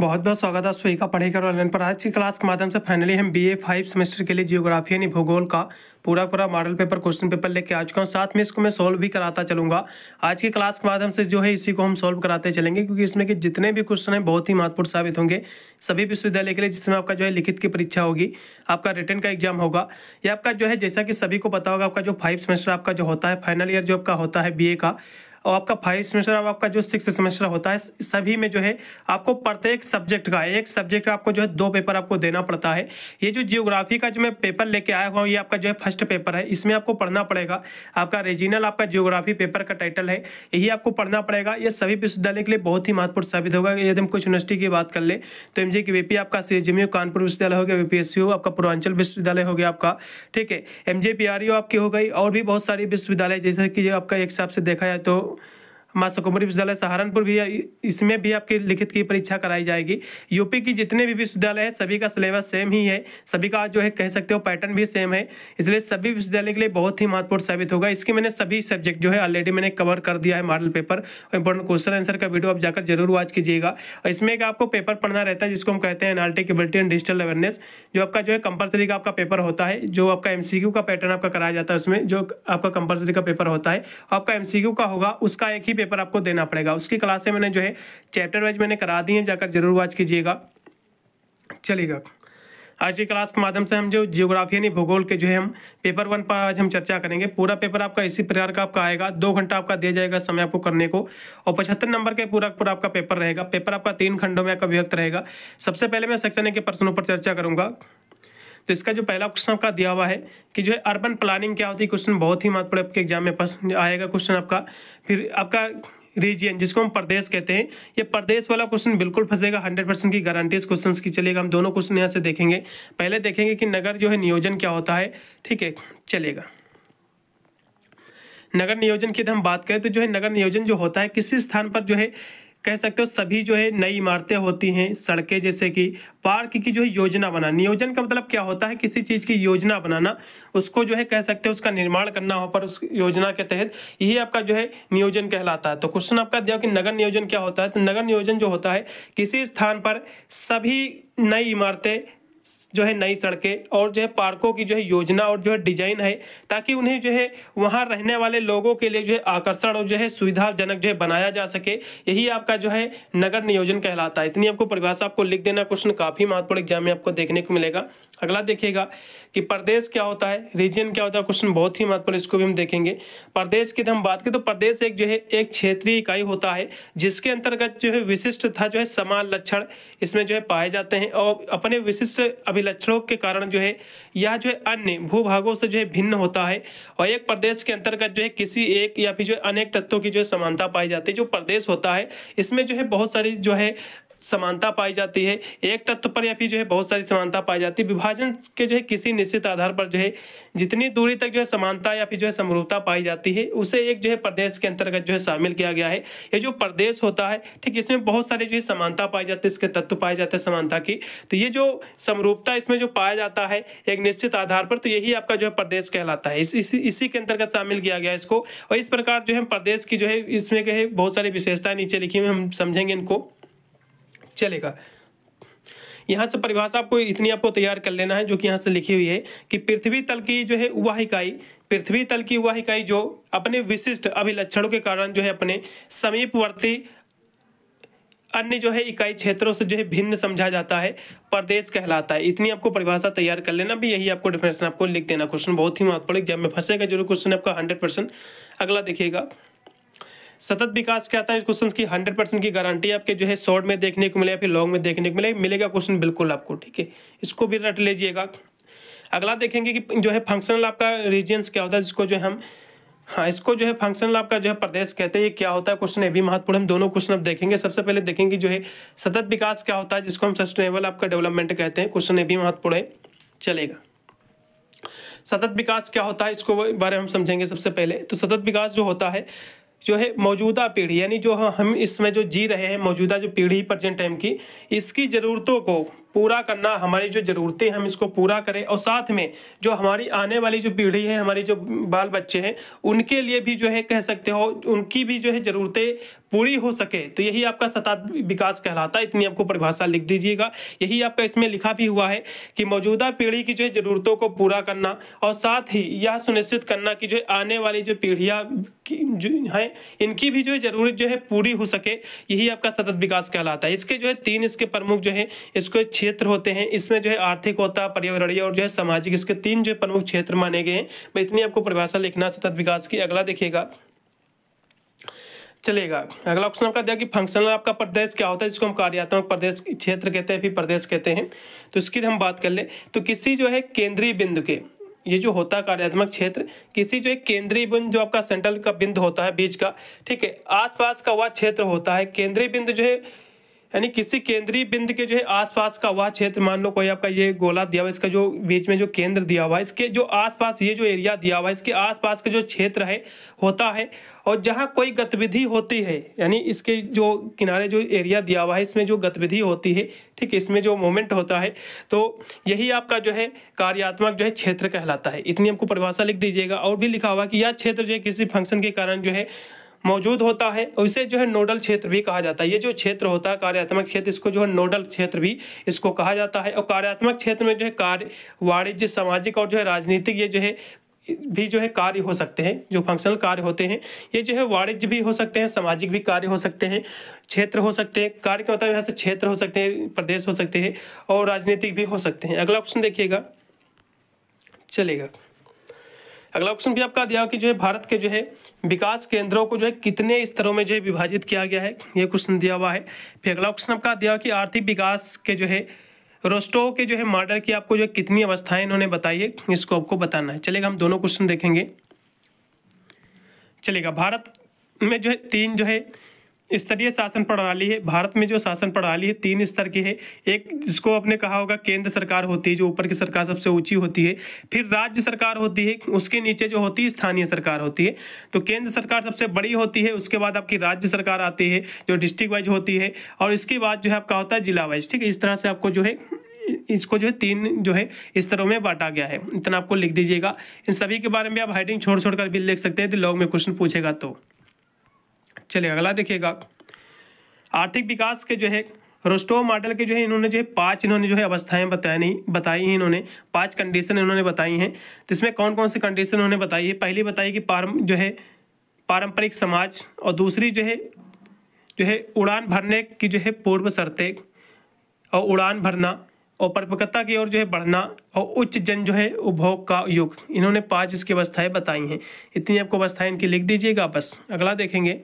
बहुत बहुत स्वागत है का पढ़ाई कर ऑनलाइन पर आज की क्लास के माध्यम से फाइनली हम बी ए फाइव सेमेस्टर के लिए जियोग्राफी यानी भूगोल का पूरा पूरा मॉडल पेपर क्वेश्चन पेपर लेके आ चुका हूँ साथ में इसको मैं सॉल्व भी कराता चलूंगा आज की क्लास के माध्यम से जो है इसी को हम सॉल्व कराते चलेंगे क्योंकि इसमें के जितने भी क्वेश्चन हैं बहुत ही महत्वपूर्ण साबित होंगे सभी विश्वविद्यालय के लिए जिसमें आपका जो है लिखित की परीक्षा होगी आपका रिटर्न का एग्जाम होगा या आपका जो है जैसा कि सभी को पता होगा आपका जो फाइव सेमेस्टर आपका जो होता है फाइनल ईयर जो आपका होता है बी का और आपका फाइव सेमेस्टर और आपका जो सिक्स सेमेस्टर होता है सभी में जो है आपको प्रत्येक सब्जेक्ट का एक सब्जेक्ट का आपको जो है दो पेपर आपको देना पड़ता है ये जो जियोग्राफी का जो मैं पेपर लेके आया हुआ हूँ ये आपका जो है फर्स्ट पेपर है इसमें आपको पढ़ना पड़ेगा आपका रीजनल आपका जियोग्राफी पेपर का टाइटल है यही आपको पढ़ना पड़ेगा ये सभी विश्वविद्यालय के लिए बहुत ही महत्वपूर्ण साबित होगा यदि हम कुछ यूनिवर्सिटी की बात कर ले तो एम की वी आपका सी कानपुर विश्वविद्यालय हो गया वी हो आपका पूर्वांचल विश्वविद्यालय हो गया आपका ठीक है एम e आपकी हो गई और भी बहुत सारी विश्वविद्यालय जैसे कि आपका एक हिसाब से देखा जाए तो महासकुमरी विश्वविद्यालय सहारनपुर भी इसमें भी आपकी लिखित की परीक्षा कराई जाएगी यूपी की जितने भी विश्वविद्यालय हैं सभी का सिलेबस सेम ही है सभी का जो है कह सकते हो पैटर्न भी सेम है इसलिए सभी विश्वविद्यालय के लिए बहुत ही महत्वपूर्ण साबित होगा इसकी मैंने सभी सब्जेक्ट जो है ऑलरेडी मैंने कवर कर दिया है model paper important question answer का वीडियो आप जाकर जरूर वॉच कीजिएगा और इसमें एक आपको पेपर पढ़ना रहता है जिसको हम कहते हैं एनालिटिक एंड डिजिटल अवेयरनेस जो आपका जो है कंपलसरी का आपका पेपर होता है जो आपका एमसीक्यू का पैटर्न आपका कराया जाता है उसमें जो आपका कंपलसरी का पेपर होता है आपका एमसीक्यू का होगा उसका एक ही पेपर पेपर आपको देना पड़ेगा उसकी क्लासें मैंने जो है चैप्टर वाइज मैंने करा दी हैं जाकर जरूर वॉच कीजिएगा चलेगा आज की क्लास के माध्यम से हम जो जियोग्राफी यानी भूगोल के जो है हम पेपर वन पर आज हम चर्चा करेंगे पूरा पेपर आपका इसी प्रकार का आपका आएगा दो घंटा आपका दिया जाएगा समय आपको करने को और पचहत्तर नंबर के पूरा पूरा आपका पेपर रहेगा पेपर आपका तीन खंडों में आपका व्यक्त रहेगा सबसे पहले मैं सेक्शन ए के प्रश्नों पर चर्चा करूँगा तो इसका जो पहला क्वेश्चन आपका दिया हुआ है कि जो है अर्बन प्लानिंग क्या होती है क्वेश्चन बहुत ही महत्वपूर्ण आपके एग्जाम में आएगा क्वेश्चन आपका फिर आपका रीजियन जिसको हम प्रदेश कहते हैं ये प्रदेश वाला क्वेश्चन बिल्कुल फंसेगा हंड्रेड परसेंट की गारंटी इस क्वेश्चन की चलेगा हम दोनों क्वेश्चन यहाँ से देखेंगे पहले देखेंगे कि नगर जो है नियोजन क्या होता है ठीक है चलेगा नगर नियोजन की हम बात करें तो जो है नगर नियोजन जो होता है किसी स्थान पर जो है कह सकते हो सभी जो है नई इमारतें होती हैं सड़कें जैसे कि पार्क की जो है योजना बना नियोजन का मतलब क्या होता है किसी चीज़ की योजना बनाना उसको जो है कह सकते हो उसका निर्माण करना हो पर उस योजना के तहत यही आपका जो है नियोजन कहलाता है तो क्वेश्चन आपका दिया कि नगर नियोजन क्या होता है तो नगर नियोजन जो होता है किसी स्थान पर सभी नई इमारतें जो है नई सड़कें और जो है पार्कों की जो है योजना और जो है डिजाइन है ताकि उन्हें जो है वहाँ रहने वाले लोगों के लिए जो है आकर्षण और जो है सुविधाजनक जो है बनाया जा सके यही आपका जो है नगर नियोजन कहलाता है इतनी आपको परिभाषा आपको लिख देना क्वेश्चन काफ़ी महत्वपूर्ण एग्जाम में आपको देखने को मिलेगा अगला देखिएगा कि प्रदेश क्या होता है रीजन क्या होता है क्वेश्चन बहुत ही महत्वपूर्ण इसको भी हम देखेंगे प्रदेश की हम बात करें तो प्रदेश एक जो है एक क्षेत्रीय इकाई होता है जिसके अंतर्गत जो है विशिष्ट था जो है समान लक्षण इसमें जो है पाए जाते हैं और अपने विशिष्ट अभिलक्षणों के कारण जो है यह जो है अन्य भूभागों से जो है भिन्न होता है और एक प्रदेश के अंतर्गत जो है किसी एक या फिर जो अनेक तत्वों की जो समानता पाई जाती है जो प्रदेश होता है इसमें जो है बहुत सारी जो है समानता पाई जाती है एक तत्व पर या फिर जो है बहुत सारी समानता पाई जाती है विभाजन के जो है किसी निश्चित आधार पर जो है जितनी दूरी तक जो है समानता या फिर जो है समरूपता पाई जाती है उसे एक जो है प्रदेश के अंतर्गत जो है शामिल किया गया है ये जो प्रदेश होता है ठीक इसमें बहुत सारी जो है समानता पाई जाती है इसके तत्व पाए जाते हैं समानता की तो ये जो समरूपता इसमें जो पाया जाता है एक निश्चित आधार पर तो यही आपका जो है प्रदेश कहलाता है इस, इसी इसी के अंतर्गत शामिल किया गया इसको और इस प्रकार जो है प्रदेश की जो है इसमें जो है बहुत सारी विशेषताएं नीचे लिखी हुई हम समझेंगे इनको चलेगा यहाँ से परिभाषा आपको इतनी आपको तैयार कर लेना है जो कि यहाँ से लिखी हुई है कि पृथ्वी तल की जो है वह इकाई पृथ्वी तल की वह इकाई जो अपने विशिष्ट अभिलक्षणों के कारण जो है अपने समीपवर्ती अन्य जो है इकाई क्षेत्रों से जो है भिन्न समझा जाता है प्रदेश कहलाता है इतनी आपको परिभाषा तैयार कर लेना भी यही आपको डिफरेंस आपको लिख देना क्वेश्चन बहुत ही महत्वपूर्ण एग्जाम में फंसेगा जरूर क्वेश्चन आपका हंड्रेड अगला देखिएगा सतत विकास क्या आता है इस क्वेश्चन की हंड्रेड परसेंट की गारंटी आपके जो है शॉर्ट में देखने को मिले या फिर लॉन्ग में देखने को मिले मिलेगा क्वेश्चन बिल्कुल आपको ठीक है इसको भी रट लीजिएगा अगला देखेंगे कि जो है फंक्शनल आपका रीजियंस क्या होता है जिसको जो है हम हाँ इसको जो है फंक्शनल आपका जो है प्रदेश कहते हैं क्या होता है क्वेश्चन है भी महत्वपूर्ण हम दोनों क्वेश्चन अब देखेंगे सबसे पहले देखेंगे जो है सतत विकास क्या होता है जिसको हम सस्टेनेबल आपका डेवलपमेंट कहते हैं क्वेश्चन है भी महत्वपूर्ण है चलेगा सतत विकास क्या होता है इसको बारे में हम समझेंगे सबसे पहले तो सतत विकास जो होता है जो है मौजूदा पीढ़ी यानी जो हम इसमें जो जी रहे हैं मौजूदा जो पीढ़ी प्रजेंट टाइम की इसकी ज़रूरतों को पूरा करना हमारी जो ज़रूरतें हम इसको पूरा करें और साथ में जो हमारी आने वाली जो पीढ़ी है हमारी जो बाल बच्चे हैं उनके लिए भी जो है कह सकते हो उनकी भी जो है ज़रूरतें पूरी हो सके तो यही आपका सतत विकास कहलाता है इतनी आपको परिभाषा लिख दीजिएगा यही आपका इसमें लिखा भी हुआ है कि मौजूदा पीढ़ी की जो है ज़रूरतों को पूरा करना और साथ ही यह सुनिश्चित करना कि जो है आने वाली जो पीढ़ियाँ जो हैं इनकी भी जो है ज़रूरत जो है पूरी हो सके यही आपका सतत विकास कहलाता है इसके जो है तीन इसके प्रमुख जो है इसको क्षेत्र होते हैं इसमें जो है आर्थिक होता पर्यावरणीय और जो है सामाजिक इसके तीन जो प्रमुख क्षेत्र माने गए हैं इतनी आपको परिभाषा लिखना सतत विकास की अगला देखिएगा चलेगा अगला ऑप्शन आपका दिया कि फंक्शनल आपका प्रदेश क्या होता है जिसको हम कार्यात्मक प्रदेश क्षेत्र कहते हैं फिर प्रदेश कहते हैं तो इसकी हम बात कर ले तो किसी जो है केंद्रीय बिंदु के ये जो होता है कार्यात्मक क्षेत्र किसी जो एक केंद्रीय बिंदु जो आपका सेंट्रल का बिंदु होता है बीच का ठीक है आसपास का वह क्षेत्र होता है केंद्रीय बिंदु जो है यानी किसी केंद्रीय बिंदु के जो है आसपास का वह क्षेत्र मान लो कोई आपका ये गोला दिया हुआ इसका जो बीच में जो केंद्र दिया हुआ है इसके जो आसपास ये जो एरिया दिया हुआ है इसके आसपास का जो क्षेत्र है होता है और जहाँ कोई गतिविधि होती है यानी इसके जो किनारे जो एरिया दिया हुआ है इसमें जो गतिविधि होती है ठीक है इसमें जो मोमेंट होता है तो यही आपका जो है कार्यात्मक जो है क्षेत्र कहलाता है इतनी आपको परिभाषा लिख दीजिएगा और भी लिखा हुआ कि यह क्षेत्र जो है किसी फंक्शन के कारण जो है मौजूद होता है उसे जो है नोडल क्षेत्र भी कहा जाता है ये जो क्षेत्र होता है कार्यात्मक क्षेत्र इसको जो है नोडल क्षेत्र भी इसको कहा जाता है और कार्यात्मक क्षेत्र में जो है कार्य वाणिज्य सामाजिक और जो है राजनीतिक ये जो है भी जो है कार्य हो सकते हैं जो फंक्शनल कार्य होते हैं ये जो है वाणिज्य भी हो सकते हैं सामाजिक भी कार्य हो सकते हैं क्षेत्र हो सकते हैं कार्य के मतलब यहाँ से क्षेत्र हो सकते हैं प्रदेश हो सकते हैं और राजनीतिक भी हो सकते हैं अगला ऑप्शन देखिएगा चलेगा अगला क्वेश्चन भी आपका दिया कि जो है भारत के जो है विकास केंद्रों को जो है कितने स्तरों में जो है विभाजित किया गया है ये क्वेश्चन दिया हुआ है फिर अगला क्वेश्चन आपका दिया कि आर्थिक विकास के जो है रोस्टो के जो है मॉडल की आपको जो है कितनी अवस्थाएं इन्होंने बताई है इसको आपको बताना है चलेगा हम दोनों क्वेश्चन देखेंगे चलेगा भारत में जो है तीन जो है स्तरीय शासन प्रणाली है भारत में जो शासन प्रणाली है तीन स्तर की है एक जिसको आपने कहा होगा केंद्र सरकार होती है जो ऊपर की सरकार सबसे ऊंची होती है फिर राज्य सरकार होती है उसके नीचे जो होती है स्थानीय सरकार होती है तो केंद्र सरकार सबसे बड़ी होती है उसके बाद आपकी राज्य सरकार आती है जो डिस्ट्रिक्ट वाइज होती है और इसके बाद जो है आपका होता है जिला वाइज ठीक है इस तरह से आपको जो है इसको जो है तीन जो है स्तरों में बांटा गया है इतना आपको लिख दीजिएगा इन सभी के बारे में आप हाइडिंग छोड़ छोड़ कर भी लिख सकते हैं तो लॉग में क्वेश्चन पूछेगा तो चलिए अगला देखिएगा आर्थिक विकास के जो है रोस्टो मॉडल के जो है इन्होंने जो है पांच इन्होंने जो है अवस्थाएं बताई नहीं बताई हैं इन्होंने पांच कंडीशन इन्होंने बताई हैं तो इसमें कौन कौन सी कंडीशन इन्होंने बताई है पहली बताई कि पारम जो है पारंपरिक समाज और दूसरी जो है जो है उड़ान भरने की जो है पूर्व शर्तें और उड़ान भरना और परिपक्वता की ओर जो है बढ़ना और उच्च जन जो है उपभोग का युग इन्होंने पाँच इसकी अवस्थाएँ बताई हैं इतनी आपको अवस्थाएँ इनकी लिख दीजिएगा बस अगला देखेंगे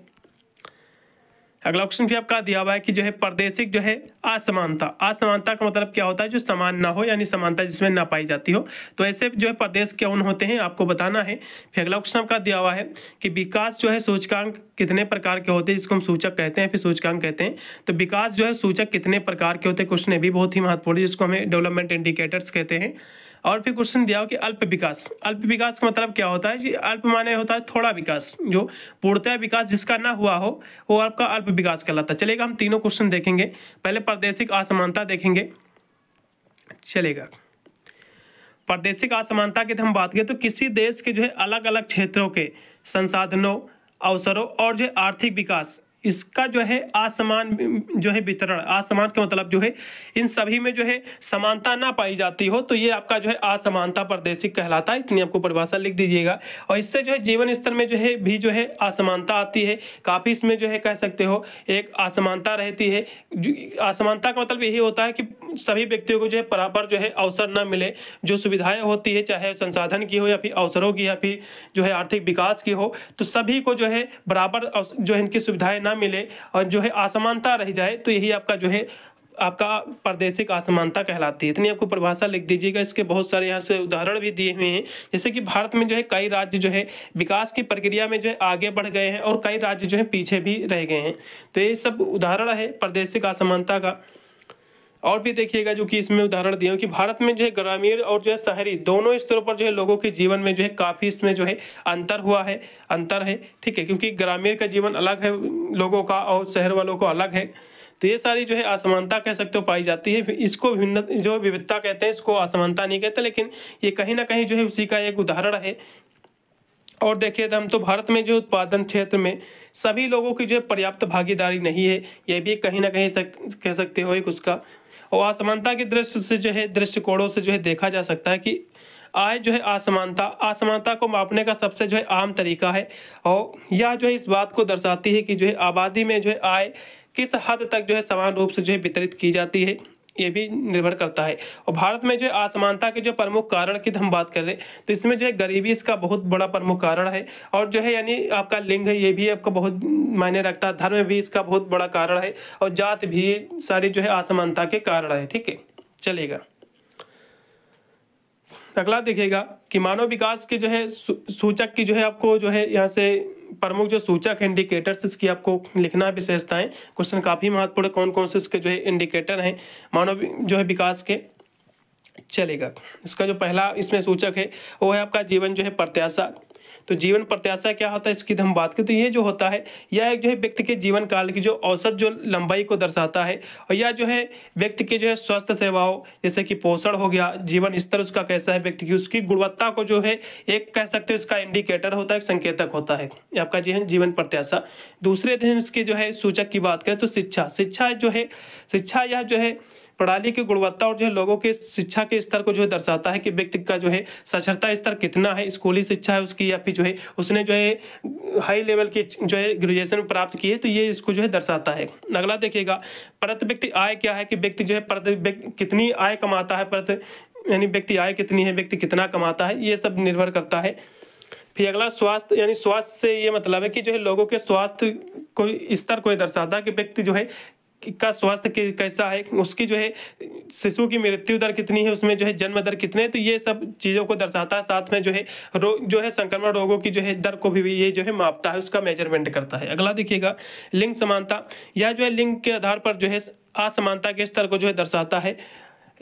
अगला ऑप्शन भी आपका दिया हुआ है कि जो है प्रदेशिक जो है असमानता असमानता का मतलब क्या होता है जो समान ना हो यानी समानता जिसमें ना पाई जाती हो तो ऐसे जो है प्रदेश कौन होते हैं आपको बताना है फिर अगला ऑप्शन आपका दिया हुआ है कि विकास जो है सूचकांक कितने प्रकार के होते हैं जिसको हम सूचक कहते हैं फिर सूचकांक कहते हैं तो विकास जो है सूचक कितने प्रकार के होते हैं क्वेश्चन भी बहुत ही महत्वपूर्ण जिसको हमें डेवलपमेंट इंडिकेटर्स कहते हैं और फिर क्वेश्चन दिया हो कि अल्प विकास अल्प विकास का मतलब क्या होता है कि अल्प माने होता है थोड़ा विकास जो पूर्णतया विकास जिसका ना हुआ हो वो आपका अल्प विकास कहलाता है चलेगा हम तीनों क्वेश्चन देखेंगे पहले प्रादेशिक असमानता देखेंगे चलेगा प्रादेशिक असमानता की हम बात करें तो किसी देश के जो है अलग अलग क्षेत्रों के संसाधनों अवसरों और जो आर्थिक विकास इसका जो है असमान जो है वितरण असमान के मतलब जो है इन सभी में जो है समानता ना पाई जाती हो तो ये आपका जो है असमानता प्रादेशिक कहलाता है इतनी आपको परिभाषा लिख दीजिएगा और इससे जो है जीवन स्तर में जो है भी जो है असमानता आती है काफ़ी इसमें जो है कह सकते हो एक असमानता रहती है असमानता का मतलब यही होता है कि सभी व्यक्तियों को जो है बराबर जो है अवसर न मिले जो सुविधाएं होती है चाहे संसाधन की हो या फिर अवसरों की या फिर जो है आर्थिक विकास की हो तो सभी को जो है बराबर जो है इनकी सुविधाएं ना ना मिले और जो है असमानता रह जाए तो यही आपका जो है आपका परदेशिक असमानता कहलाती है इतनी आपको परिभाषा लिख दीजिएगा इसके बहुत सारे यहाँ से उदाहरण भी दिए हुए हैं जैसे कि भारत में जो है कई राज्य जो है विकास की प्रक्रिया में जो है आगे बढ़ गए हैं और कई राज्य जो है पीछे भी रह गए हैं तो ये सब उदाहरण है प्रादेशिक असमानता का और भी देखिएगा जो कि इसमें उदाहरण दिए कि भारत में जो है ग्रामीण और जो है शहरी दोनों स्तरों पर जो है लोगों के जीवन में जो है काफ़ी इसमें जो है अंतर हुआ है अंतर है ठीक है क्योंकि ग्रामीण का जीवन अलग है लोगों का और शहर वालों को अलग है तो ये सारी जो है असमानता कह सकते हो पाई जाती है इसको भिन्न जो विविधता कहते हैं इसको असमानता नहीं कहते लेकिन ये कहीं ना कहीं जो है उसी का एक उदाहरण है और देखिए हम तो भारत में जो उत्पादन क्षेत्र में सभी लोगों की जो है पर्याप्त भागीदारी नहीं है यह भी कहीं ना कहीं सक, कह सकते हो एक उसका और असमानता की दृष्टि से जो है दृष्टिकोणों से जो है देखा जा सकता है कि आय जो है असमानता असमानता को मापने का सबसे जो है आम तरीका है और यह जो है इस बात को दर्शाती है कि जो है आबादी में जो है आय किस हद तक जो है समान रूप से जो है वितरित की जाती है ये भी निर्भर करता है और भारत में जो असमानता के जो प्रमुख कारण की तो हम बात करें तो इसमें जो है गरीबी इसका बहुत बड़ा प्रमुख कारण है और जो है यानी आपका लिंग है ये भी आपका बहुत मायने रखता है धर्म भी इसका बहुत बड़ा कारण है और जात भी सारी जो है असमानता के कारण है ठीक है चलेगा अगला देखिएगा कि मानव विकास के जो है सूचक की जो है आपको जो है यहाँ से प्रमुख जो सूचक इंडिकेटर्स इसकी आपको लिखना है विशेषताएं क्वेश्चन काफ़ी महत्वपूर्ण कौन कौन से इसके जो है इंडिकेटर हैं मानव जो है विकास के चलेगा इसका जो पहला इसमें सूचक है वो है आपका जीवन जो है प्रत्याशा तो जीवन प्रत्याशा क्या होता है इसकी तो हम बात करें तो ये जो होता है यह एक जो है व्यक्ति के जीवन काल की जो औसत जो लंबाई को दर्शाता है और यह जो है व्यक्ति के जो है स्वास्थ्य सेवाओं जैसे कि पोषण हो गया जीवन स्तर उसका कैसा है व्यक्ति की उसकी गुणवत्ता को जो है एक कह सकते हो उसका इंडिकेटर होता है संकेतक होता है आपका जो जीवन प्रत्याशा दूसरे दिन इसके जो है सूचक की बात करें तो शिक्षा शिक्षा जो है शिक्षा यह जो है प्रणाली की गुणवत्ता और जो है लोगों के शिक्षा के स्तर को जो है दर्शाता है कि व्यक्ति का जो है साक्षरता स्तर कितना है स्कूली शिक्षा है उसकी या फिर जो है उसने जो है हाई लेवल की जो है ग्रेजुएशन प्राप्त की है तो ये इसको जो है दर्शाता है अगला देखिएगा प्रत व्यक्ति आय क्या है कि व्यक्ति जो है प्रत कितनी आय कमाता है प्रत यानी व्यक्ति आय कितनी है व्यक्ति कितना कमाता है ये सब निर्भर करता है फिर अगला स्वास्थ्य यानी स्वास्थ्य से ये मतलब है कि जो है लोगों के स्वास्थ्य को स्तर को दर्शाता है कि व्यक्ति जो है का स्वास्थ्य कैसा है उसकी जो है शिशु की मृत्यु दर कितनी है उसमें जो है जन्म दर कितने तो ये सब चीज़ों को दर्शाता है साथ में जो है रोग जो है संक्रमण रोगों की जो है दर को भी ये जो है मापता है उसका मेजरमेंट करता है अगला देखिएगा लिंग समानता यह जो है लिंग के आधार पर जो है असमानता के स्तर को जो है दर्शाता है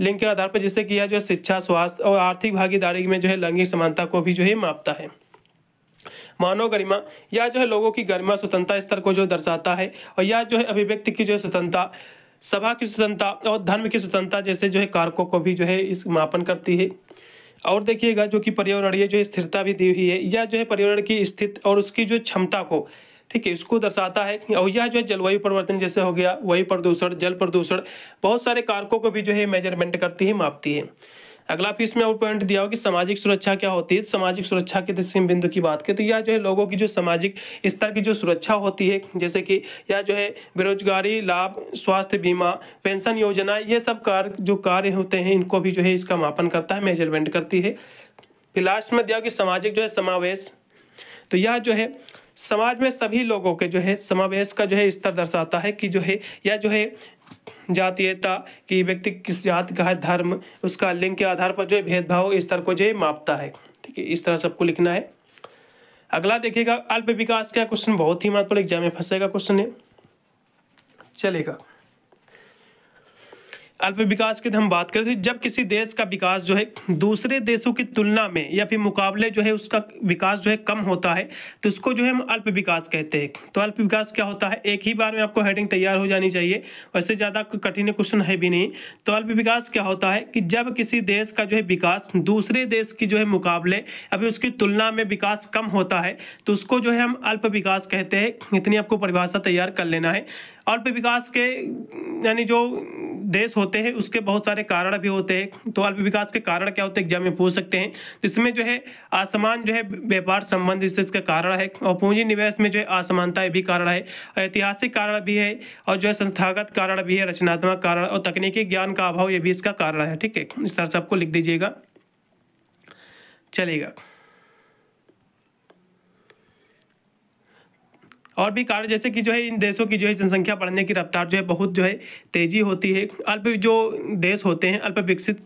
लिंग के आधार पर जिससे कि यह जो है शिक्षा स्वास्थ्य और आर्थिक भागीदारी में जो है लैंगिक समानता को भी जो है मापता है मानव गरिमा या जो है लोगों की गरिमा स्वतंत्रता स्तर को जो दर्शाता है और या जो है अभिव्यक्ति की जो है स्वतंत्रता सभा की स्वतंत्रता और धर्म की स्वतंत्रता जैसे जो है कारकों को भी जो है इस मापन करती है और देखिएगा जो कि पर्यावरणीय जो स्थिरता भी दी हुई है या जो है पर्यावरण की स्थिति और उसकी जो क्षमता को ठीक है इसको दर्शाता है और यह जो है जलवायु परिवर्तन जैसे हो गया वायु प्रदूषण जल प्रदूषण बहुत सारे कारकों को भी जो है मेजरमेंट करती है मापती है अगला फिर इसमें और पॉइंट दिया हो कि सामाजिक सुरक्षा क्या होती है तो सामाजिक सुरक्षा के दृष्टि बिंदु की बात करें तो यह जो है लोगों की जो सामाजिक स्तर की जो सुरक्षा होती है जैसे कि यह जो है बेरोजगारी लाभ स्वास्थ्य बीमा पेंशन योजना ये सब कार्य जो कार्य होते हैं इनको भी जो है इसका मापन करता है मेजरमेंट करती है फिर लास्ट में दिया कि सामाजिक जो है समावेश तो यह जो है समाज में सभी लोगों के जो है समावेश का जो है स्तर दर्शाता है कि जो है या जो है जातीयता कि व्यक्ति किस जात का है धर्म उसका लिंग के आधार पर जो है भेदभाव स्तर को जो है मापता है ठीक है इस तरह सबको लिखना है अगला देखिएगा अल्प विकास का क्वेश्चन बहुत ही महत्वपूर्ण एग्जाम में फंसेगा क्वेश्चन है चलेगा अल्प विकास की हम बात करें जब किसी देश का विकास जो है दूसरे देशों की तुलना में या फिर मुकाबले जो है उसका विकास जो है कम होता है तो उसको जो है हम अल्प विकास कहते हैं तो अल्प विकास क्या होता है एक ही बार में आपको हेडिंग तैयार हो जानी चाहिए वैसे ज़्यादा कठिन क्वेश्चन है भी नहीं तो अल्प विकास क्या होता है कि जब किसी देश का जो है विकास दूसरे देश की जो है मुकाबले अभी उसकी तुलना में विकास कम होता है तो उसको जो है हम अल्प विकास कहते हैं इतनी आपको परिभाषा तैयार कर लेना है अल्प विकास के यानी जो देश होते हैं उसके बहुत सारे कारण भी होते हैं तो अल्प विकास के कारण क्या होते हैं एग्जाम में पूछ सकते हैं जिसमें जो है असमान जो है व्यापार संबंध इससे इसका कारण है और पूंजी निवेश में जो है असमानता भी कारण है ऐतिहासिक कारण भी है और जो है संस्थागत कारण भी है रचनात्मक कारण और तकनीकी ज्ञान का अभाव ये भी इसका कारण है ठीक है इस तरह से आपको लिख दीजिएगा चलेगा और भी कारण जैसे कि जो है इन देशों की जो है जनसंख्या बढ़ने की रफ्तार जो है बहुत जो है तेज़ी होती है अल्प जो देश होते हैं अल्प विकसित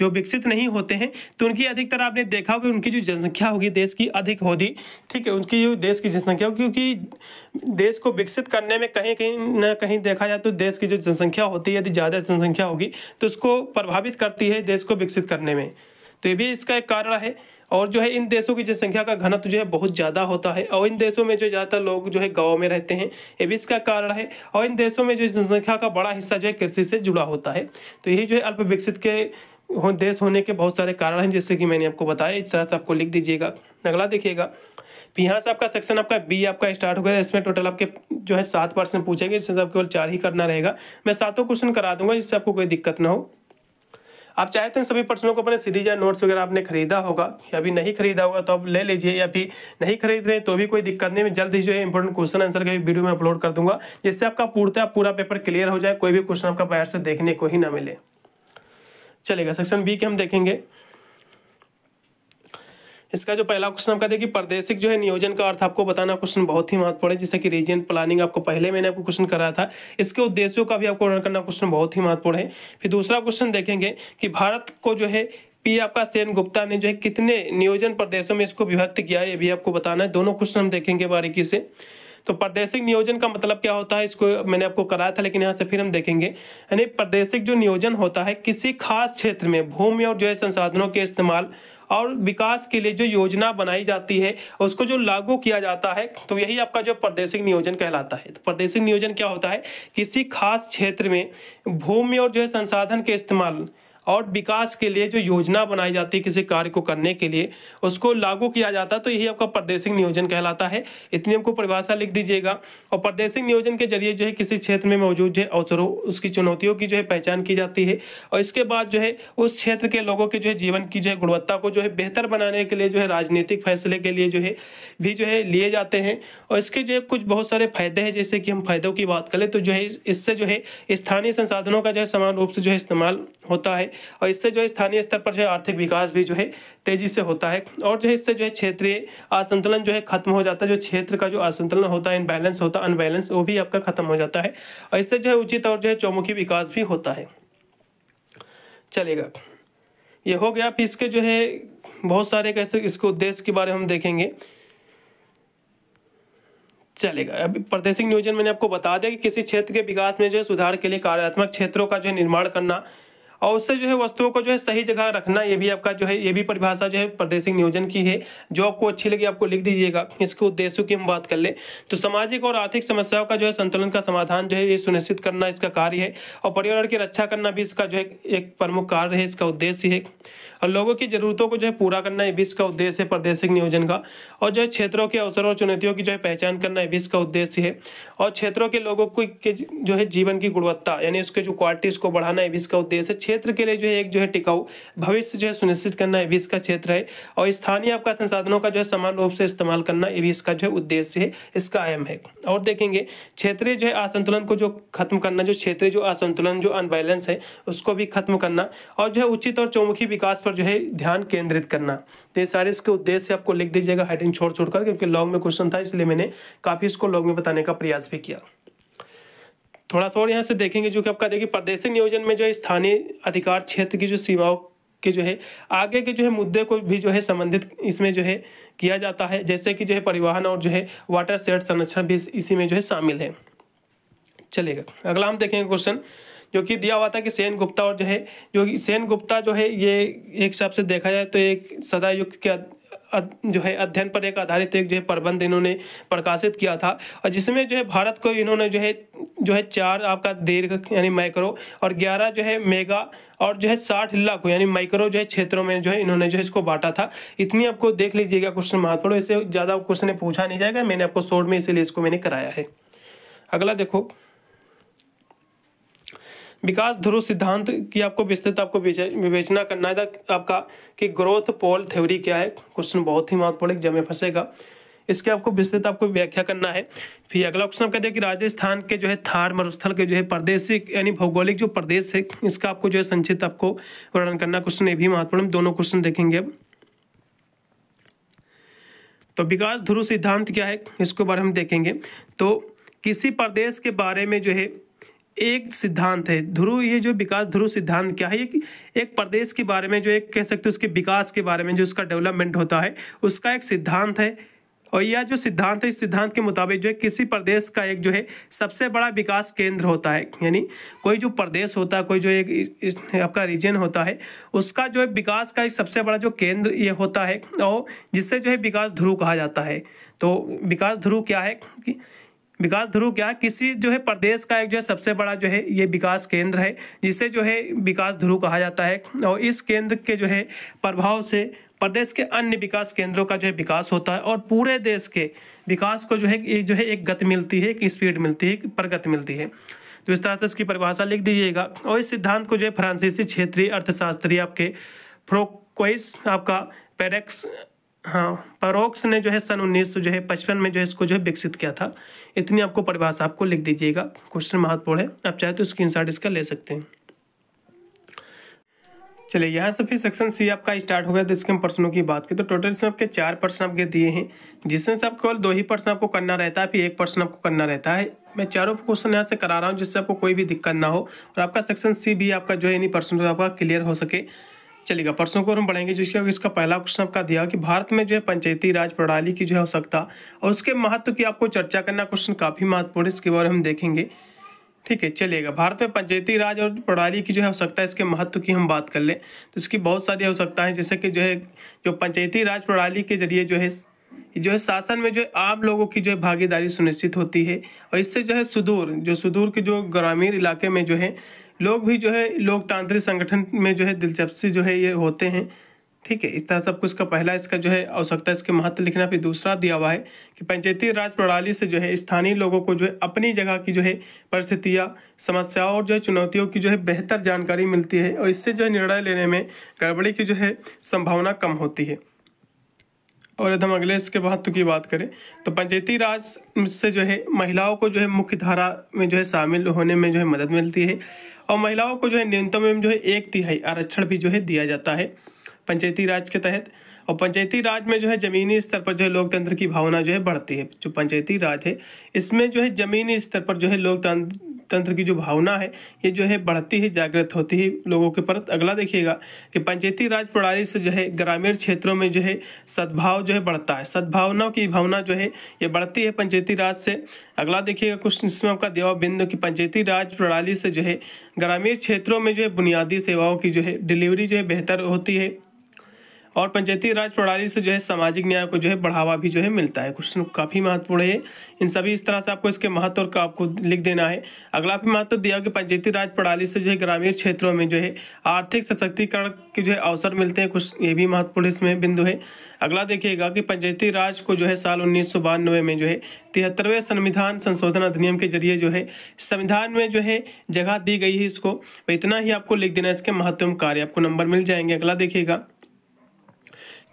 जो विकसित नहीं होते हैं तो उनकी अधिकतर आपने देखा होगा उनकी जो जनसंख्या होगी देश की अधिक होगी ठीक है उनकी जो देश की जनसंख्या होगी क्योंकि देश को विकसित करने में कहीं कहीं ना कहीं देखा जाए तो देश की जो जनसंख्या होती है यदि ज़्यादा जनसंख्या होगी तो उसको प्रभावित करती है देश को विकसित करने में तो ये भी इसका एक कारण है और जो है इन देशों की जनसंख्या का घनत्व जो है बहुत ज़्यादा होता है और इन देशों में जो ज़्यादातर लोग जो है गाँव में रहते हैं ये भी इसका कारण है और इन देशों में जो जनसंख्या का बड़ा हिस्सा जो है कृषि से जुड़ा होता है तो यही जो है अल्प विकसित के हो देश होने के बहुत सारे कारण हैं जैसे कि मैंने आपको बताया इस तरह से आपको लिख दीजिएगा अगला देखिएगा यहाँ से आपका सेक्शन आपका बी आपका स्टार्ट हो गया इसमें टोटल आपके जो है सात पर्सन पूछेंगे इससे आप केवल चार ही करना रहेगा मैं सातों क्वेश्चन करा दूंगा जिससे आपको कोई दिक्कत ना हो आप चाहे तो इन सभी प्रश्नों को अपने सीरीज या नोट्स वगैरह आपने खरीदा होगा या अभी नहीं खरीदा होगा तो आप ले लीजिए या भी नहीं खरीद रहे तो भी कोई दिक्कत नहीं मैं जल्द ही जो है इंपॉर्टेंट क्वेश्चन आंसर का वीडियो में अपलोड कर दूंगा जिससे आपका पूर्णतः पूरा पेपर क्लियर हो जाए कोई भी क्वेश्चन आपका बाहर से देखने को ही ना मिले चलेगा सेक्शन बी के हम देखेंगे इसका जो पहला क्वेश्चन आपका देखिए प्रदेशिक जो है नियोजन का अर्थ आपको बताना क्वेश्चन बहुत ही महत्वपूर्ण है जैसे कि रीजन प्लानिंग आपको पहले मैंने आपको क्वेश्चन कराया था इसके उद्देश्यों का भी आपको करना क्वेश्चन बहुत ही महत्वपूर्ण है फिर दूसरा क्वेश्चन देखेंगे कि भारत को जो है पी आपका सेन गुप्ता ने जो है कितने नियोजन प्रदेशों में इसको विभक्त किया है ये भी आपको बताना है दोनों क्वेश्चन हम देखेंगे बारीकी से तो प्रादेशिक नियोजन का मतलब क्या होता है इसको मैंने आपको कराया था लेकिन यहाँ से फिर हम देखेंगे यानी प्रादेशिक जो नियोजन होता है किसी खास क्षेत्र में भूमि और जो है संसाधनों के इस्तेमाल और विकास के लिए जो योजना बनाई जाती है उसको जो लागू किया जाता है तो यही आपका जो प्रादेशिक नियोजन कहलाता है तो प्रादेशिक नियोजन क्या होता है किसी खास क्षेत्र में भूमि और जो है संसाधन के इस्तेमाल और विकास के लिए जो योजना बनाई जाती है किसी कार्य को करने के लिए उसको लागू किया जाता है तो यही आपका प्रदेशिक नियोजन कहलाता है इतनी हमको परिभाषा लिख दीजिएगा और प्रदेशिक नियोजन के जरिए जो है किसी क्षेत्र में मौजूद है अवसरों उसकी चुनौतियों की जो है पहचान की जाती है और इसके बाद जो है उस क्षेत्र के लोगों के जो है जीवन की जो है गुणवत्ता को जो है बेहतर बनाने के लिए जो है राजनीतिक फैसले के लिए जो है भी जो है लिए जाते हैं और इसके जो है कुछ बहुत सारे फायदे हैं जैसे कि हम फायदों की बात करें तो जो है इससे जो है स्थानीय संसाधनों का जो है समान रूप से जो है इस्तेमाल होता है और इससे जो है स्थानीय स्तर पर जो है आर्थिक विकास भी जो है तेजी से होता है और जो है इससे जो है क्षेत्रीय असंतुलन जो है खत्म हो जाता है जो क्षेत्र का जो असंतुलन होता है इनबैलेंस होता है अनबैलेंस वो भी आपका खत्म हो जाता है और इससे जो है उचित और जो है चौमुखी विकास भी होता है चलेगा ये हो गया फिर इसके जो है बहुत सारे कैसे इसके उद्देश्य के बारे में हम देखेंगे चलेगा अभी प्रदेशिक नियोजन मैंने आपको बता दिया कि किसी क्षेत्र के विकास में जो है सुधार के लिए कार्यात्मक क्षेत्रों का जो है निर्माण करना और उससे जो है वस्तुओं को जो है सही जगह रखना ये भी आपका जो है ये भी परिभाषा जो है प्रदेशिक नियोजन की है जो आपको अच्छी लगी आपको लिख दीजिएगा इसके उद्देश्यों की हम बात कर ले तो सामाजिक और आर्थिक समस्याओं का जो है संतुलन का समाधान जो है ये सुनिश्चित करना इसका कार्य है और पर्यावरण की रक्षा करना भी इसका जो है एक प्रमुख कार्य है इसका उद्देश्य है और लोगों की जरूरतों को जो है पूरा करना ये भी इसका उद्देश्य है प्रादेशिक नियोजन का और जो है क्षेत्रों के अवसरों और चुनौतियों की जो है पहचान करना ये भी इसका उद्देश्य है और क्षेत्रों के लोगों को जो है जीवन की गुणवत्ता यानी उसके जो क्वालिटी उसको बढ़ाना ये भी इसका उद्देश्य है क्षेत्र के लिए जो है एक जो है टिकाऊ भविष्य जो है सुनिश्चित करना ये भी इसका क्षेत्र है और स्थानीय आपका संसाधनों का जो है समान रूप से इस्तेमाल करना ये भी इसका जो है उद्देश्य है इसका अहम है और देखेंगे क्षेत्रीय जो है असंतुलन को जो खत्म करना जो क्षेत्रीय जो असंतुलन जो अनबैलेंस है उसको भी खत्म करना और जो है उचित और चौमुखी विकास पर जो है ध्यान केंद्रित करना तो ये सारे इसके उद्देश्य आपको लिख दीजिएगा हाइडिंग छोड़ कर क्योंकि लॉग में क्वेश्चन था इसलिए मैंने काफ़ी इसको लॉग में बताने का प्रयास भी किया थोड़ा सा और यहाँ से देखेंगे जो कि आपका देखिए प्रदेशी नियोजन में जो है स्थानीय अधिकार क्षेत्र की जो सीमाओं के जो है आगे के जो है मुद्दे को भी जो है संबंधित इसमें जो है किया जाता है जैसे कि जो है परिवहन और जो है वाटर सेड संरक्षण भी इसी में जो है शामिल है चलेगा अगला हम देखेंगे क्वेश्चन जो कि दिया हुआ था कि सेन गुप्ता और जो है जो सेन गुप्ता जो है ये एक हिसाब से देखा जाए तो एक सदायुग के जो है अध्ययन पर एक आधारित एक जो है प्रबंध इन्होंने प्रकाशित किया था और जिसमें जो है भारत को इन्होंने जो है जो है चार आपका दीर्घ यानी माइक्रो और ग्यारह जो है मेगा और जो है साठ लाख यानी माइक्रो जो है क्षेत्रों में जो है इन्होंने जो है इसको बांटा था इतनी आपको देख लीजिएगा क्वेश्चन महत्वपूर्ण इससे ज़्यादा क्वेश्चन पूछा नहीं जाएगा मैंने आपको शोर में इसीलिए इसको मैंने कराया है अगला देखो विकास ध्रुव सिद्धांत की आपको विस्तृत आपको विवेचना करना है आपका कि ग्रोथ पोल थ्योरी क्या है क्वेश्चन बहुत ही महत्वपूर्ण एग्जाम में फंसेगा इसके आपको विस्तृत आपको व्याख्या करना है फिर अगला क्वेश्चन कहते हैं कि राजस्थान के जो है थार मरुस्थल के जो है प्रदेश यानी भौगोलिक जो प्रदेश है इसका आपको जो है संक्षिप्त आपको वर्णन करना क्वेश्चन ये भी महत्वपूर्ण दोनों क्वेश्चन देखेंगे अब तो विकास ध्रुव सिद्धांत क्या है इसके बारे हम देखेंगे तो किसी प्रदेश के बारे में जो है एक सिद्धांत है ध्रुव ये जो विकास ध्रुव सिद्धांत क्या है कि एक प्रदेश के बारे में जो एक कह सकते उसके विकास के बारे में जो उसका डेवलपमेंट होता है उसका एक सिद्धांत है और यह जो सिद्धांत है इस सिद्धांत के मुताबिक जो है किसी प्रदेश का एक जो है सबसे बड़ा विकास केंद्र होता है यानी कोई जो प्रदेश होता है कोई जो एक इस, आपका रीजन होता है उसका जो है विकास का एक सबसे बड़ा जो केंद्र ये होता है और जिससे जो है विकास ध्रुव कहा जाता है तो विकास ध्रुव क्या है कि विकास ध्रुव क्या किसी जो है प्रदेश का एक जो है सबसे बड़ा जो है ये विकास केंद्र है जिसे जो है विकास ध्रुव कहा जाता है और इस केंद्र के जो है प्रभाव से प्रदेश के अन्य विकास केंद्रों का जो है विकास होता है और पूरे देश के विकास को जो है ये जो है एक गति मिलती है एक स्पीड मिलती है प्रगति मिलती है तो इस तरह से इसकी परिभाषा लिख दीजिएगा और इस सिद्धांत को जो है फ्रांसीसी क्षेत्रीय अर्थशास्त्री आपके फ्रोक्वाइस आपका पेरेक्स हाँ परोक्स ने जो है सन उन्नीस सौ जो है पचपन में जो है इसको जो है विकसित किया था इतनी आपको परिभाषा आपको लिख दीजिएगा क्वेश्चन महत्वपूर्ण है आप चाहे तो स्क्रीन इसका ले सकते हैं चलिए यहाँ से फिर सेक्शन सी आपका स्टार्ट हो गया तो इसके हम प्रश्नों की बात की तो टोटल इसमें आपके चार प्रश्न आपके दिए हैं जिसमें से आप केवल दो ही प्रश्न आपको करना रहता है फिर एक प्रश्न आपको करना रहता है मैं चारों क्वेश्चन यहाँ से करा रहा हूँ जिससे आपको कोई भी दिक्कत ना हो और आपका सेक्शन सी भी आपका जो है इन्हीं प्रश्नों आपका क्लियर हो सके चलेगा परसों को हम बढ़ेंगे जिसका इसका पहला क्वेश्चन आपका दिया कि भारत में जो है पंचायती राज प्रणाली की जो है आवश्यकता और उसके महत्व की आपको चर्चा करना क्वेश्चन काफ़ी महत्वपूर्ण है इसके बारे में हम देखेंगे ठीक है चलिएगा भारत में पंचायती राज और प्रणाली की जो है आवश्यकता है इसके महत्व की हम बात कर लें तो इसकी बहुत सारी आवश्यकता है जैसे कि जो है जो पंचायती राज प्रणाली के जरिए जो है जो है शासन में जो है आम लोगों की जो है भागीदारी सुनिश्चित होती है और इससे जो है सुदूर जो सुदूर के जो ग्रामीण इलाके में जो है लोग भी जो है लोकतांत्रिक संगठन में जो है दिलचस्पी जो है ये होते हैं ठीक है इस तरह सब कुछ का पहला इसका जो है आवश्यकता इसके महत्व लिखना भी दूसरा दिया हुआ है कि पंचायती राज प्रणाली से जो है स्थानीय लोगों को जो है अपनी जगह की जो है परिस्थितियाँ समस्याओं और जो है चुनौतियों की जो है बेहतर जानकारी मिलती है और इससे जो है निर्णय लेने में गड़बड़ी की जो है संभावना कम होती है और यदि हम अगले इसके महत्व की बात करें तो पंचायती राज से जो है महिलाओं को जो है मुख्य धारा में जो है शामिल होने में जो है मदद मिलती है और महिलाओं को जो है न्यूनतम एवं जो है एक तिहाई आरक्षण भी जो है दिया जाता है पंचायती राज के तहत और पंचायती राज में जो है ज़मीनी स्तर पर जो है लोकतंत्र की भावना जो है बढ़ती है जो पंचायती राज है इसमें जो है ज़मीनी स्तर पर जो है लोकतंत्र तंत्र की जो भावना है ये जो है बढ़ती ही जागृत होती है लोगों के परत अगला देखिएगा कि पंचायती राज प्रणाली से जो है ग्रामीण क्षेत्रों में जो है सद्भाव जो है बढ़ता है सद्भावना की भावना जो है ये बढ़ती है पंचायती राज से अगला देखिएगा कुछ इसमें आपका देवा बिंदु की पंचायती राज प्रणाली से जो है ग्रामीण क्षेत्रों में जो है बुनियादी सेवाओं की जो है डिलीवरी जो है बेहतर होती है और पंचायती राज प्रणाली से जो है सामाजिक न्याय को जो है बढ़ावा भी जो है मिलता है क्वेश्चन काफ़ी महत्वपूर्ण है इन सभी इस तरह से आपको इसके महत्व का आपको लिख देना है अगला भी महत्व दिया कि पंचायती राज प्रणाली से जो है ग्रामीण क्षेत्रों में जो है आर्थिक सशक्तिकरण के जो है अवसर मिलते हैं कुछ ये भी महत्वपूर्ण इसमें बिंदु है अगला देखिएगा कि पंचायती राज को जो है साल उन्नीस में जो है तिहत्तरवें संविधान संशोधन अधिनियम के जरिए जो है संविधान में जो है जगह दी गई है इसको इतना ही आपको लिख देना है इसके महत्वपूर्ण कार्य आपको नंबर मिल जाएंगे अगला देखिएगा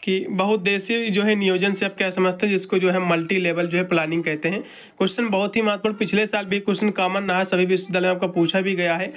कि बहुत देशी जो है नियोजन से आप क्या समझते हैं जिसको जो है मल्टी लेवल जो है प्लानिंग कहते हैं क्वेश्चन बहुत ही महत्वपूर्ण पिछले साल भी क्वेश्चन कॉमन रहा सभी विश्वविद्यालय आपका पूछा भी गया है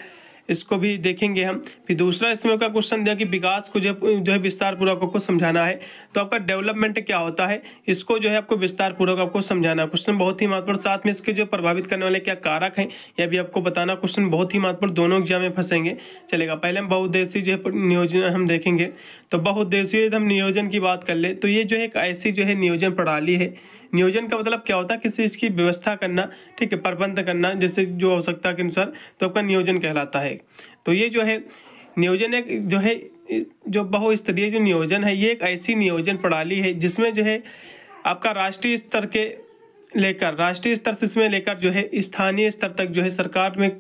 इसको भी देखेंगे हम फिर दूसरा इसमें का क्वेश्चन दिया कि विकास को जो जो है विस्तार पूर्वक आपको समझाना है तो आपका डेवलपमेंट क्या होता है इसको जो है आपको विस्तार पूर्वक आपको समझाना क्वेश्चन बहुत ही महत्वपूर्ण साथ में इसके जो प्रभावित करने वाले क्या कारक हैं यह भी आपको बताना क्वेश्चन बहुत ही महत्वपूर्ण दोनों एग्जाम में फंसेंगे चलेगा पहले हम बहुउद्देशीय जो है नियोजन हम देखेंगे तो बहुउद्देशीय हम नियोजन की बात कर ले तो ये जो है एक ऐसी जो है नियोजन प्रणाली है नियोजन का मतलब क्या होता है किसी चीज़ की व्यवस्था करना ठीक है प्रबंध करना जैसे जो आवश्यकता के अनुसार तो आपका नियोजन कहलाता है तो ये जो है नियोजन एक जो है जो बहुस्तरीय जो नियोजन है ये एक ऐसी नियोजन प्रणाली है जिसमें जो है आपका राष्ट्रीय स्तर के लेकर राष्ट्रीय स्तर से इसमें लेकर जो है स्थानीय स्तर तक जो है सरकार में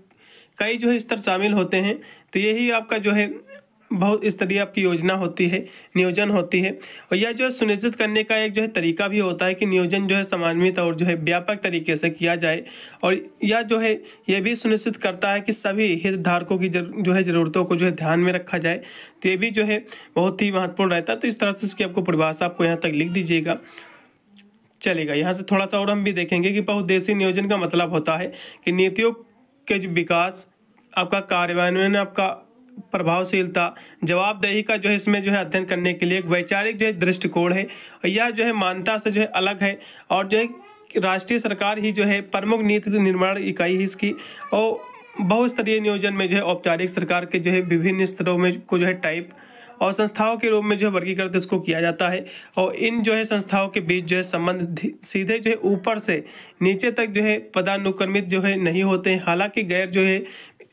कई जो है स्तर शामिल होते हैं तो यही आपका जो है बहुत स्तरीय आपकी योजना होती है नियोजन होती है और यह जो है सुनिश्चित करने का एक जो है तरीका भी होता है कि नियोजन जो है समान्वित और जो है व्यापक तरीके से किया जाए और यह जो है यह भी सुनिश्चित करता है कि सभी हितधारकों की जो है ज़रूरतों को जो है ध्यान में रखा जाए तो ये भी जो है बहुत ही महत्वपूर्ण रहता है तो इस तरह से इसकी आपको परिभाषा आपको यहाँ तक लिख दीजिएगा चलेगा यहाँ से थोड़ा सा और हम भी देखेंगे कि बहुद्देशीय नियोजन का मतलब होता है कि नीतियों के जो विकास आपका कार्यान्वयन आपका प्रभावशीलता जवाबदेही का जो है इसमें जो है अध्ययन करने के लिए एक वैचारिक जो है दृष्टिकोण है यह जो है मान्यता से जो है अलग है और जो है राष्ट्रीय सरकार ही जो है प्रमुख नीति निर्माण इकाई है इसकी और बहुस्तरीय नियोजन में जो है औपचारिक सरकार के जो है विभिन्न स्तरों में को जो है टाइप और संस्थाओं के रूप में जो है वर्गीकृत इसको किया जाता है और इन जो है संस्थाओं के बीच जो है संबंध सीधे जो है ऊपर से नीचे तक जो है पदानुक्रमित जो है नहीं होते हैं हालांकि गैर जो है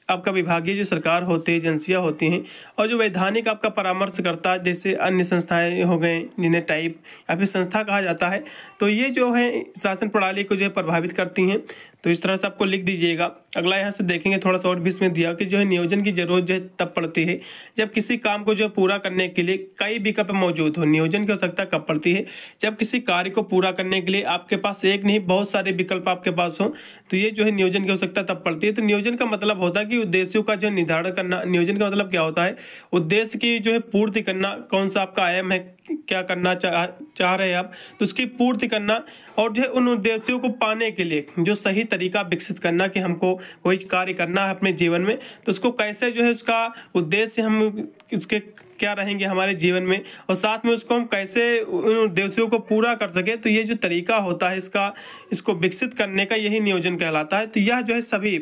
आपका विभागीय जो सरकार होते हैं एजेंसियाँ होती हैं और जो वैधानिक आपका परामर्शकर्ता जैसे अन्य संस्थाएं हो गए जिन्हें टाइप या फिर संस्था कहा जाता है तो ये जो है शासन प्रणाली को जो है प्रभावित करती हैं तो इस तरह से आपको लिख दीजिएगा अगला यहाँ से देखेंगे थोड़ा सा और भी इसमें दिया कि जो है नियोजन की जरूरत जो है तब पड़ती है जब किसी काम को जो है पूरा करने के लिए कई विकल्प मौजूद हो नियोजन की आवश्यकता कब पड़ती है जब किसी कार्य को पूरा करने के लिए आपके पास एक नहीं बहुत सारे विकल्प आपके पास हो तो ये जो है नियोजन की आवश्यकता तब पड़ती है तो नियोजन का मतलब होता है कि उद्देश्यों का जो निर्धारण करना नियोजन का मतलब क्या होता है उद्देश्य की जो है पूर्ति करना कौन सा आपका आयाम है क्या करना चाह चाह रहे हैं आप तो उसकी पूर्ति करना और जो है उन उद्देश्यों को पाने के लिए जो सही तरीका विकसित करना कि हमको कोई कार्य करना है अपने जीवन में तो उसको कैसे जो है उसका उद्देश्य हम उसके क्या रहेंगे हमारे जीवन में और साथ में उसको हम कैसे उन उद्देश्यों को पूरा कर सके तो ये जो तरीका होता है इसका इसको विकसित करने का यही नियोजन कहलाता है तो यह जो है सभी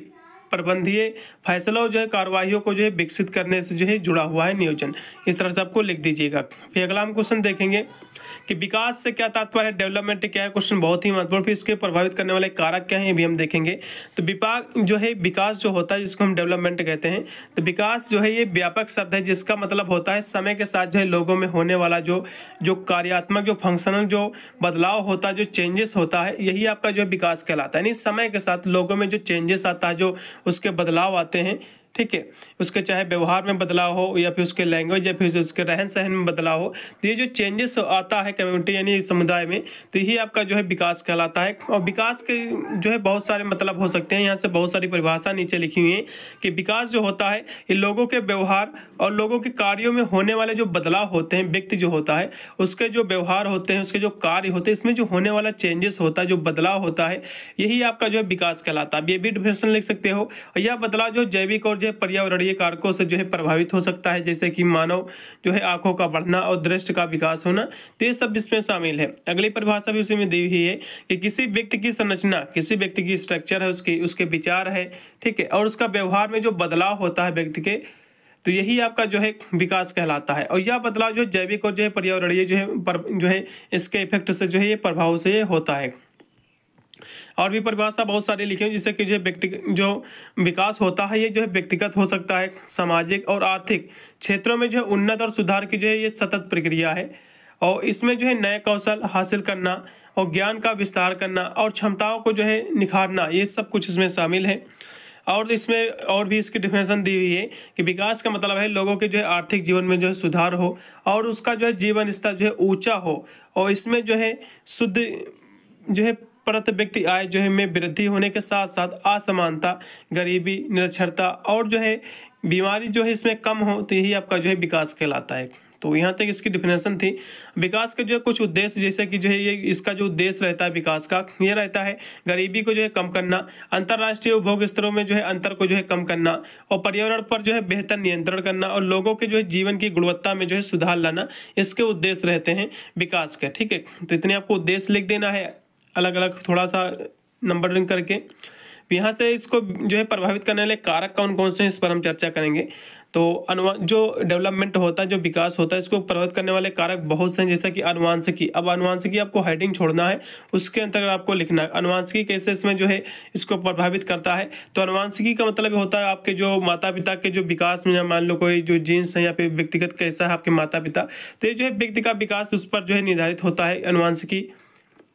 प्रबंधीय फैसलों जो है कार्रवाइयों को जो है विकसित करने से जो है जुड़ा हुआ है नियोजन इस तरह से आपको लिख दीजिएगा फिर अगला हम क्वेश्चन देखेंगे कि विकास से क्या तात्पर्य है डेवलपमेंट क्या है क्वेश्चन बहुत ही महत्वपूर्ण फिर इसके प्रभावित करने वाले कारक क्या है ये भी हम देखेंगे तो विपाक जो है विकास जो होता है जिसको हम डेवलपमेंट कहते हैं तो विकास जो है ये व्यापक शब्द है जिसका मतलब होता है समय के साथ जो है लोगों में होने वाला जो जो कार्यात्मक जो फंक्शनल जो बदलाव होता है जो चेंजेस होता है यही आपका जो विकास कहलाता है यानी समय के साथ लोगों में जो चेंजेस आता है जो उसके बदलाव आते हैं ठीक है उसके चाहे व्यवहार में बदलाव हो या फिर उसके लैंग्वेज या फिर उसके रहन सहन में बदलाव हो तो ये जो चेंजेस आता है कम्युनिटी यानी समुदाय में तो यही आपका जो है विकास कहलाता है और विकास के जो है बहुत सारे मतलब हो सकते हैं यहाँ से बहुत सारी परिभाषा नीचे लिखी हुई है कि विकास जो होता है ये लोगों के व्यवहार और लोगों के कार्यों में होने वाले जो बदलाव होते हैं व्यक्ति जो होता है उसके जो व्यवहार होते हैं उसके जो कार्य होते हैं इसमें जो होने वाला चेंजेस होता है जो बदलाव होता है यही आपका जो है विकास कहलाता है ये भी डिफ्रेशन लिख सकते हो और यह बदलाव जो जैविक और जो है पर्यावरणीय कारकों से जो है प्रभावित हो सकता है जैसे कि मानव जो है आंखों का बढ़ना और दृष्टि का विकास होना तो ये सब इसमें शामिल है अगली परिभाषा भी उसी में दी हुई है कि किसी व्यक्ति की संरचना किसी व्यक्ति की स्ट्रक्चर है उसकी उसके विचार है ठीक है और उसका व्यवहार में जो बदलाव होता है व्यक्ति के तो यही आपका जो है विकास कहलाता है और यह बदलाव जो जैविक और जो है पर्यावरणीय जो है पर जो है इसके इफेक्ट से जो है ये प्रभाव से होता है और भी परिभाषा बहुत सारी लिखी हुई जिससे कि जो व्यक्ति जो विकास होता है ये जो है व्यक्तिगत हो सकता है सामाजिक और आर्थिक क्षेत्रों में जो है उन्नत और सुधार की जो है ये सतत प्रक्रिया है और इसमें जो है नए कौशल हासिल करना और ज्ञान का विस्तार करना और क्षमताओं को जो है निखारना ये सब कुछ इसमें शामिल है और इसमें और भी इसकी डिफिनेशन दी हुई है कि विकास का मतलब है लोगों के जो है आर्थिक जीवन में जो है सुधार हो और उसका जो है जीवन स्तर जो है ऊंचा हो और इसमें जो है शुद्ध जो है परत व्यक्ति आय जो है में वृद्धि होने के साथ साथ असमानता गरीबी निरक्षरता और जो है बीमारी जो है इसमें कम हो तो यही आपका जो है विकास कहलाता है तो यहाँ तक इसकी डिफिनेशन थी विकास के जो है कुछ उद्देश्य जैसे कि जो है ये इसका जो उद्देश्य रहता है विकास का ये रहता है गरीबी को जो है कम करना अंतर्राष्ट्रीय उपभोग स्तरों में जो है अंतर को जो है कम करना और पर्यावरण पर जो है बेहतर नियंत्रण करना और लोगों के जो है जीवन की गुणवत्ता में जो है सुधार लाना इसके उद्देश्य रहते हैं विकास के ठीक है तो इतने आपको उद्देश्य लिख देना है अलग अलग थोड़ा सा नंबरिंग करके यहाँ से इसको जो है प्रभावित करने वाले कारक कौन कौन से हैं इस पर हम चर्चा करेंगे तो अनुवा जो डेवलपमेंट होता है जो विकास होता है इसको प्रभावित करने वाले कारक बहुत से हैं जैसा कि अनुवांशिकी अब अनुवांशिकी आपको हेडिंग छोड़ना है उसके अंतर्गत आपको लिखना है अनुवांशिकी कैसे इसमें जो है इसको प्रभावित करता है तो अनुवांशिकी का मतलब होता है आपके जो माता पिता के जो विकास में मान लो कोई जो जीन्स है या फिर व्यक्तिगत कैसा है आपके माता पिता तो ये जो है व्यक्ति का विकास उस पर जो है निर्धारित होता है अनुवांशिकी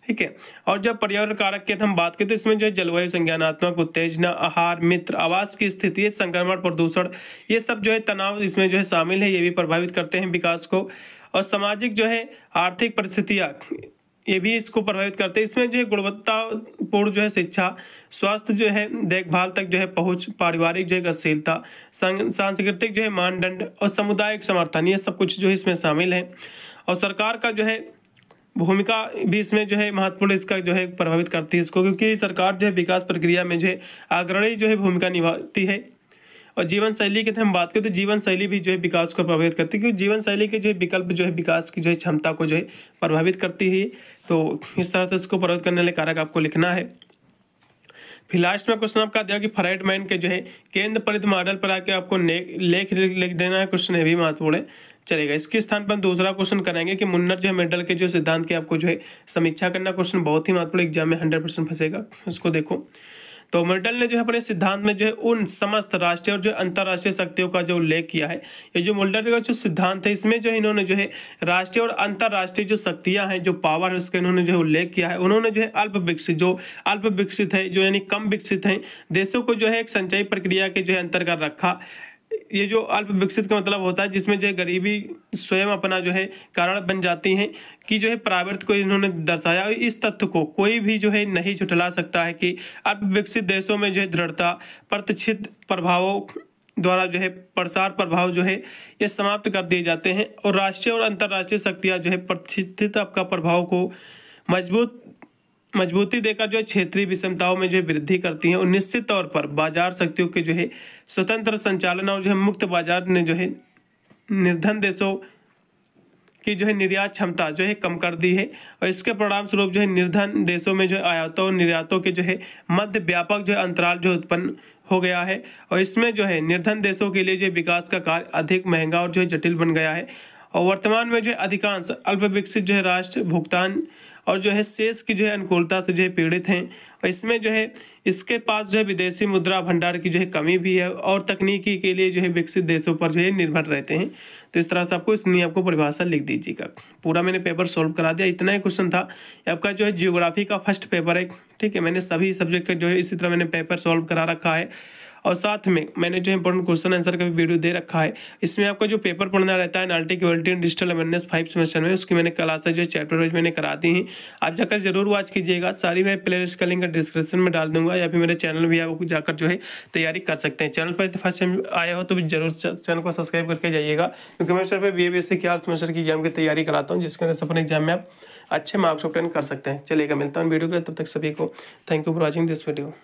ठीक है और जब पर्यावरण कारक की हम बात करें तो इसमें जो है जलवायु संज्ञानात्मक उत्तेजना आहार मित्र आवास की स्थिति संक्रमण प्रदूषण ये सब जो है तनाव इसमें जो है शामिल है ये भी प्रभावित करते हैं विकास को और सामाजिक जो है आर्थिक परिस्थितियाँ ये भी इसको प्रभावित करते हैं इसमें जो है गुणवत्तापूर्ण जो है शिक्षा स्वास्थ्य जो है देखभाल तक जो है पहुंच पारिवारिक जो है गतिशीलता सांस्कृतिक जो है मानदंड और सामुदायिक समर्थन ये सब कुछ जो है इसमें शामिल है और सरकार का जो है भूमिका भी इसमें जो है महत्वपूर्ण इसका जो है प्रभावित करती है इसको क्योंकि सरकार जो है विकास प्रक्रिया में जो है अग्रणी जो है भूमिका निभाती है और जीवन शैली की हम बात करें तो जीवन शैली भी जो है विकास को प्रभावित करती है क्योंकि जीवन शैली के जो है विकल्प जो है विकास की जो है क्षमता को जो है प्रभावित करती है तो इस तरह से इसको प्रभावित करने वाले कारक आपको लिखना है फिर लास्ट में क्वेश्चन आपका दिया कि फ्राइड मैन के जो है केंद्र परित मॉडल पर आके आपको लेख लिख देना है क्वेश्चन है भी महत्वपूर्ण है चलेगा इसके स्थान पर दूसरा क्वेश्चन करेंगे कि मुन्नर जो है मेडल के जो सिद्धांत की आपको जो है समीक्षा करना क्वेश्चन बहुत ही महत्वपूर्ण एग्जाम में हंड्रेड परसेंट फंसेगा इसको देखो तो मेडल ने जो है अपने सिद्धांत में जो है उन समस्त राष्ट्रीय और जो अंतर्राष्ट्रीय शक्तियों का जो उल्लेख किया है ये जो मुल्डर का जो सिद्धांत है इसमें जो है इन्होंने जो है राष्ट्रीय और अंतर्राष्ट्रीय जो शक्तियां हैं जो पावर है उसका इन्होंने जो है उल्लेख किया है उन्होंने जो है अल्प विकसित जो अल्प विकसित है जो यानी कम विकसित है देशों को जो है एक संचयी प्रक्रिया के जो है अंतर्गत रखा ये जो अल्प विकसित का मतलब होता है जिसमें जो है गरीबी स्वयं अपना जो है कारण बन जाती हैं कि जो है प्रावृत्त को इन्होंने दर्शाया और इस तथ्य को कोई भी जो है नहीं झुठला सकता है कि अल्प विकसित देशों में जो है दृढ़ता प्रतिष्ठित प्रभावों द्वारा जो है प्रसार प्रभाव जो है ये समाप्त कर दिए जाते हैं और राष्ट्रीय और अंतर्राष्ट्रीय शक्तियाँ जो है प्रतिष्ठित आपका प्रभाव को मजबूत मजबूती देकर जो है क्षेत्रीय विषमताओं में जो है वृद्धि करती है और निश्चित तौर पर बाजार शक्तियों के जो है स्वतंत्र संचालन और जो है मुक्त बाजार ने जो है निर्धन देशों की जो है निर्यात क्षमता जो है कम कर दी है और इसके परिणाम स्वरूप जो है निर्धन देशों में जो है आयातों और निर्यातों के जो है मध्य व्यापक जो है अंतराल जो उत्पन्न हो गया है और इसमें जो है निर्धन देशों के लिए जो विकास का कार्य अधिक महंगा और जो है जटिल बन गया है और वर्तमान में जो है अधिकांश अल्प विकसित जो है राष्ट्र भुगतान और जो है शेष की जो है अनुकूलता से जो है पीड़ित हैं और इसमें जो है इसके पास जो है विदेशी मुद्रा भंडार की जो है कमी भी है और तकनीकी के लिए जो है विकसित देशों पर जो है निर्भर रहते हैं तो इस तरह से आपको इस नियम आपको परिभाषा लिख दीजिएगा पूरा मैंने पेपर सॉल्व करा दिया इतना ही क्वेश्चन था आपका जो है जियोग्राफी का फर्स्ट पेपर है ठीक है मैंने सभी सब्जेक्ट का जो है इसी तरह मैंने पेपर सॉल्व करा रखा है और साथ में मैंने जो इंपॉर्टेंट क्वेश्चन आंसर का भी वीडियो दे रखा है इसमें आपका जो पेपर पढ़ना रहता है नाल्टी quality and digital awareness five semester में उसकी मैंने क्लासेज जो चैप्टर वाइज मैंने करा दी हैं आप जाकर जरूर वॉच कीजिएगा सारी मैं प्ले लिस्ट का लिंक डिस्क्रिप्शन में डाल दूंगा या फिर मेरे चैनल भी आप जाकर जो है तैयारी कर सकते हैं चैनल पर फर्स्ट टाइम आया हो तो जरूर चैनल को सब्सक्राइब करके जाइएगा क्योंकि मैं सर पर बी ए के आल सेमेस्टर की एग्जाम की तैयारी कराता हूँ जिसके अंदर अपने एग्जाम में आप अच्छे मार्क्स ऑप्टेन कर सकते हैं चलेगा मिलता हूँ वीडियो के लिए तब तक सभी को thank you for watching this video